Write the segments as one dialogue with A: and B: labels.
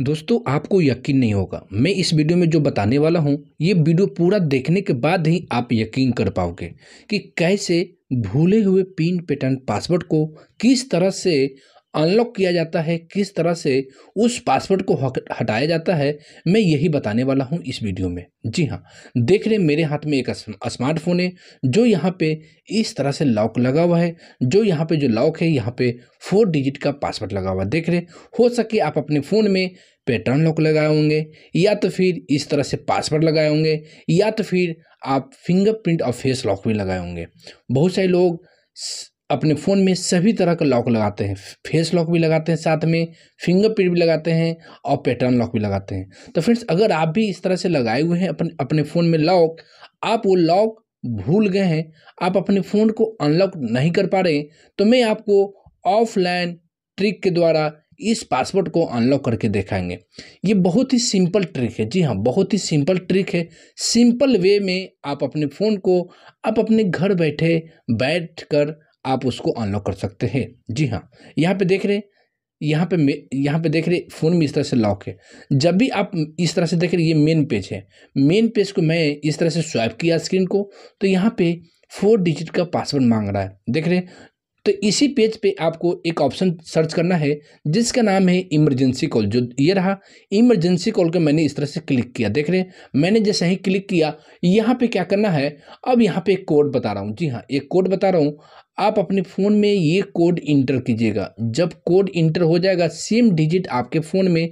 A: दोस्तों आपको यकीन नहीं होगा मैं इस वीडियो में जो बताने वाला हूँ ये वीडियो पूरा देखने के बाद ही आप यकीन कर पाओगे कि कैसे भूले हुए पिन पैटर्न पासवर्ड को किस तरह से अनलॉक किया जाता है किस तरह से उस पासवर्ड को हटाया जाता है मैं यही बताने वाला हूँ इस वीडियो में जी हाँ देख रहे मेरे हाथ में एक स्मार्टफोन है जो यहाँ पे इस तरह से लॉक लगा हुआ है जो यहाँ पे जो लॉक है यहाँ पे फोर डिजिट का पासवर्ड लगा हुआ देख रहे हो सके आप अपने फ़ोन में पैटर्न लॉक लगाए होंगे या तो फिर इस तरह से पासवर्ड लगाए होंगे या तो फिर आप फिंगरप्रिंट और फेस लॉक भी लगाए होंगे बहुत सारे लोग अपने फ़ोन में सभी तरह का लॉक लगाते हैं फेस लॉक भी लगाते हैं साथ में फिंगरप्रिंट भी लगाते हैं और पैटर्न लॉक भी लगाते हैं तो फ्रेंड्स अगर आप भी इस तरह से लगाए हुए हैं अपने अपने फ़ोन में लॉक आप वो लॉक भूल गए हैं आप अपने फ़ोन को अनलॉक नहीं कर पा रहे तो मैं आपको ऑफलाइन ट्रिक के द्वारा इस पासवर्ड को अनलॉक करके देखाएंगे ये बहुत ही सिंपल ट्रिक है जी हाँ बहुत ही सिंपल ट्रिक है सिंपल वे में आप अपने फ़ोन को आप अपने घर बैठे बैठ कर आप उसको अनलॉक कर सकते हैं जी हाँ यहाँ पे देख रहे यहाँ पे यहाँ पे देख रहे फ़ोन में इस तरह से लॉक है जब भी आप इस तरह से देख रहे ये मेन पेज है मेन पेज को मैं इस तरह से स्वाइप किया स्क्रीन को तो यहाँ पे फोर डिजिट का पासवर्ड मांग रहा है देख रहे तो इसी पेज पे आपको एक ऑप्शन सर्च करना है जिसका नाम है इमरजेंसी कॉल जो ये रहा इमरजेंसी कॉल को मैंने इस तरह से क्लिक किया देख रहे हैं मैंने जैसे ही क्लिक किया यहाँ पे क्या करना है अब यहाँ पे एक कोड बता रहा हूँ जी हाँ एक कोड बता रहा हूँ आप अपने फ़ोन में ये कोड इंटर कीजिएगा जब कोड इंटर हो जाएगा सेम डिजिट आपके फ़ोन में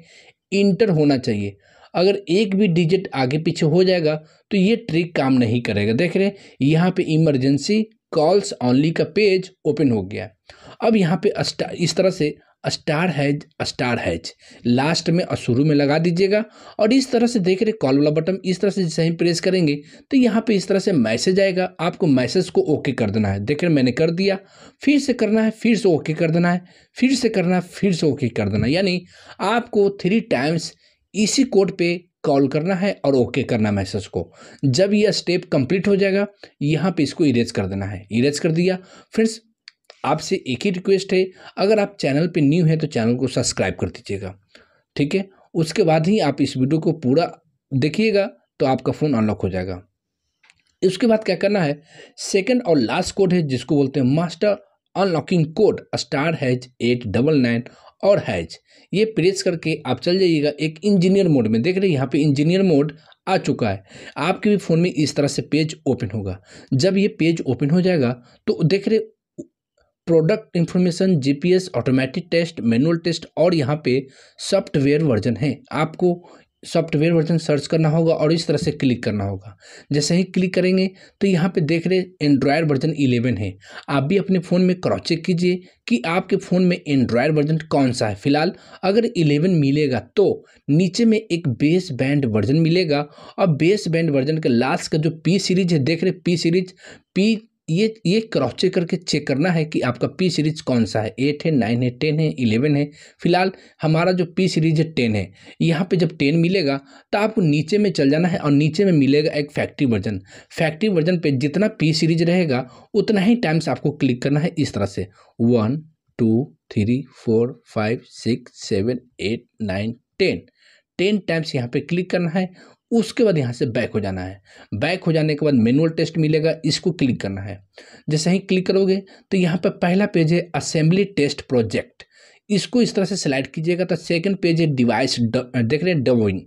A: इंटर होना चाहिए अगर एक भी डिजिट आगे पीछे हो जाएगा तो ये ट्रिक काम नहीं करेगा देख रहे हैं यहाँ पे इमरजेंसी कॉल्स ऑनली का पेज ओपन हो गया अब यहाँ पे इस तरह से star hash star hash last में और शुरू में लगा दीजिएगा और इस तरह से देख रहे कॉल वाला बटन इस तरह से जैसे ही प्रेस करेंगे तो यहाँ पे इस तरह से मैसेज आएगा आपको मैसेज को ओके कर देना है देख रहे मैंने कर दिया फिर से करना है फिर से ओके कर देना है फिर से करना है फिर से ओके कर देना यानी आपको थ्री टाइम्स इसी कोड पे कॉल करना है और ओके करना मैसेज को जब यह स्टेप कंप्लीट हो जाएगा यहाँ पे इसको इरेज कर देना है इरेज कर दिया फ्रेंड्स आपसे एक ही रिक्वेस्ट है अगर आप चैनल पे न्यू हैं तो चैनल को सब्सक्राइब कर दीजिएगा ठीक है उसके बाद ही आप इस वीडियो को पूरा देखिएगा तो आपका फ़ोन अनलॉक हो जाएगा उसके बाद क्या करना है सेकेंड और लास्ट कोड है जिसको बोलते हैं master unlocking code star hash eight double nine और हैच ये प्रेस करके आप चल जाइएगा एक इंजीनियर मोड में देख रहे हैं यहाँ पे इंजीनियर मोड आ चुका है आपके भी फ़ोन में इस तरह से पेज ओपन होगा जब ये पेज ओपन हो जाएगा तो देख रहे product information GPS automatic test manual test और यहाँ पे सॉफ्टवेयर वर्जन है आपको सॉफ्टवेयर वर्जन सर्च करना होगा और इस तरह से क्लिक करना होगा जैसे ही क्लिक करेंगे तो यहाँ पे देख रहे एंड्रॉयड वर्जन 11 है आप भी अपने फ़ोन में क्रॉस चेक कीजिए कि आपके फ़ोन में एंड्रॉयड वर्जन कौन सा है फिलहाल अगर 11 मिलेगा तो नीचे में एक बेस बैंड वर्जन मिलेगा और बेस बैंड वर्जन के लास्ट का जो पी सीरीज है देख रहे पी सीरीज पी ये ये क्रॉस चेक करके चेक करना है कि आपका पी सीरीज कौन सा है एट है नाइन है टेन है इलेवन है फिलहाल हमारा जो पी सीरीज है टेन है यहाँ पे जब टेन मिलेगा तो आपको नीचे में चल जाना है और नीचे में मिलेगा एक फैक्ट्री वर्जन फैक्ट्री वर्जन पे जितना पी सीरीज रहेगा उतना ही टाइम्स आपको क्लिक करना है इस तरह से one two three four five six seven eight nine ten ten times यहाँ पे क्लिक करना है उसके बाद यहाँ से बैक हो जाना है बैक हो जाने के बाद मैनुअल टेस्ट मिलेगा इसको क्लिक करना है जैसे ही क्लिक करोगे तो यहाँ पर पहला पेज है असेंबली टेस्ट प्रोजेक्ट इसको इस तरह से सिलेक्ट कीजिएगा तो सेकंड पेज है डिवाइस देख रहे हैं डबिंग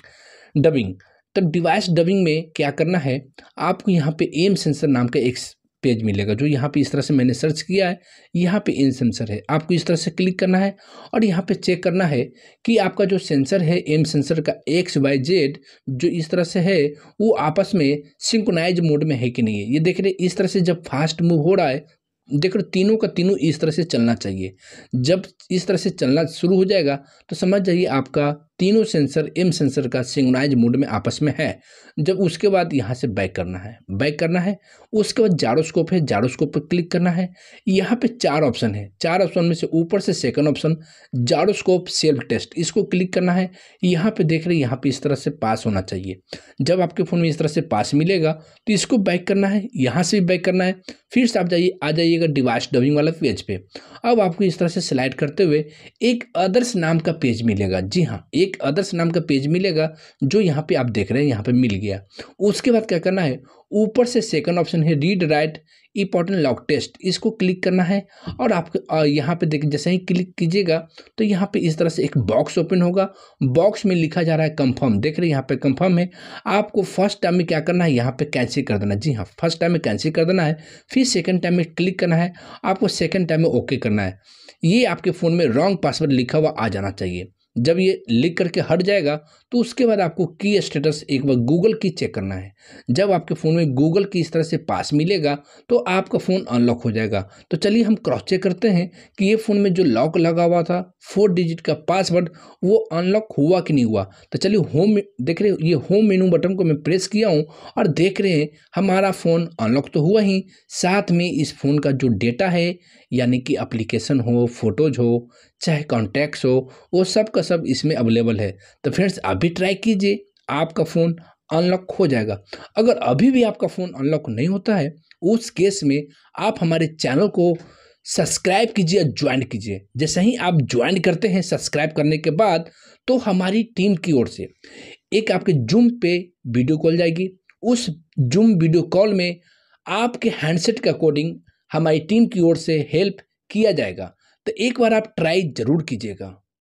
A: डबिंग तो डिवाइस डबिंग में क्या करना है आपको यहाँ पे एम सेंसर नाम का एक पेज मिलेगा जो यहाँ पे इस तरह से मैंने सर्च किया है यहाँ पे इन सेंसर है आपको इस तरह से क्लिक करना है और यहाँ पे चेक करना है कि आपका जो सेंसर है एम सेंसर का एक्स वाई जेड जो इस तरह से है वो आपस में सिंकोनाइज मोड में है कि नहीं है ये देख रहे इस तरह से जब फास्ट मूव हो रहा है देख रहे तीनों का तीनों इस तरह से चलना चाहिए जब इस तरह से चलना शुरू हो जाएगा तो समझ जाइए आपका तीनों सेंसर एम सेंसर का सिंगनाइज मोड में आपस में है जब उसके बाद यहाँ से बैक करना है बैक करना है उसके बाद जारोस्कोप है जारोस्कोप पर क्लिक करना है यहाँ पे चार ऑप्शन है चार ऑप्शन में से ऊपर से second option gyroscope self test इसको क्लिक करना है यहाँ पे देख रहे यहाँ पे इस तरह से पास होना चाहिए जब आपके फ़ोन में इस तरह से पास मिलेगा तो इसको बैक करना है यहाँ से भी बैक करना है फिर से आप जाइए आ जाइएगा डिवाइस डबिंग वाला पेज पर अब आपको इस तरह से सिलेक्ट करते हुए एक अदर्स नाम का पेज मिलेगा जी हाँ एक अदर्स नाम का पेज मिलेगा जो यहाँ पे आप देख रहे हैं यहाँ पे मिल गया उसके बाद क्या करना है ऊपर से सेकंड ऑप्शन है read write important lock test इसको क्लिक करना है और आप यहाँ पे देख जैसे ही क्लिक कीजिएगा तो यहाँ पे इस तरह से एक बॉक्स ओपन होगा बॉक्स में लिखा जा रहा है कंफर्म देख रहे हैं यहाँ पे कंफर्म है आपको फर्स्ट टाइम में क्या करना है यहाँ पे कैंसिल कर देना जी हाँ फर्स्ट टाइम में कैंसिल कर देना है फिर सेकेंड टाइम में क्लिक करना है आपको सेकेंड टाइम में ओके करना है ये आपके फ़ोन में रॉन्ग पासवर्ड लिखा हुआ आ जाना चाहिए जब ये लिख करके हट जाएगा तो उसके बाद आपको की स्टेटस एक बार गूगल की चेक करना है जब आपके फ़ोन में गूगल की इस तरह से पास मिलेगा तो आपका फ़ोन अनलॉक हो जाएगा तो चलिए हम क्रॉस चेक करते हैं कि ये फ़ोन में जो लॉक लगा हुआ था फोर डिजिट का पासवर्ड वो अनलॉक हुआ कि नहीं हुआ तो चलिए होम देख रहे ये होम मेनू बटन को मैं प्रेस किया हूँ और देख रहे हैं हमारा फ़ोन अनलॉक तो हुआ ही साथ में इस फ़ोन का जो डेटा है यानी कि अप्लीकेशन हो फोटोज हो चाहे कॉन्टैक्ट्स हो वो सब का सब इसमें अवेलेबल है तो फ्रेंड्स अभी ट्राई कीजिए आपका फ़ोन अनलॉक हो जाएगा अगर अभी भी आपका फ़ोन अनलॉक नहीं होता है उस केस में आप हमारे चैनल को सब्सक्राइब कीजिए और ज्वाइन कीजिए जैसे ही आप ज्वाइन करते हैं सब्सक्राइब करने के बाद तो हमारी टीम की ओर से एक आपके जूम पे वीडियो कॉल जाएगी उस जूम वीडियो कॉल में आपके हैंडसेट के अकॉर्डिंग हमारी टीम की ओर से हेल्प किया जाएगा तो एक बार आप ट्राई ज़रूर कीजिएगा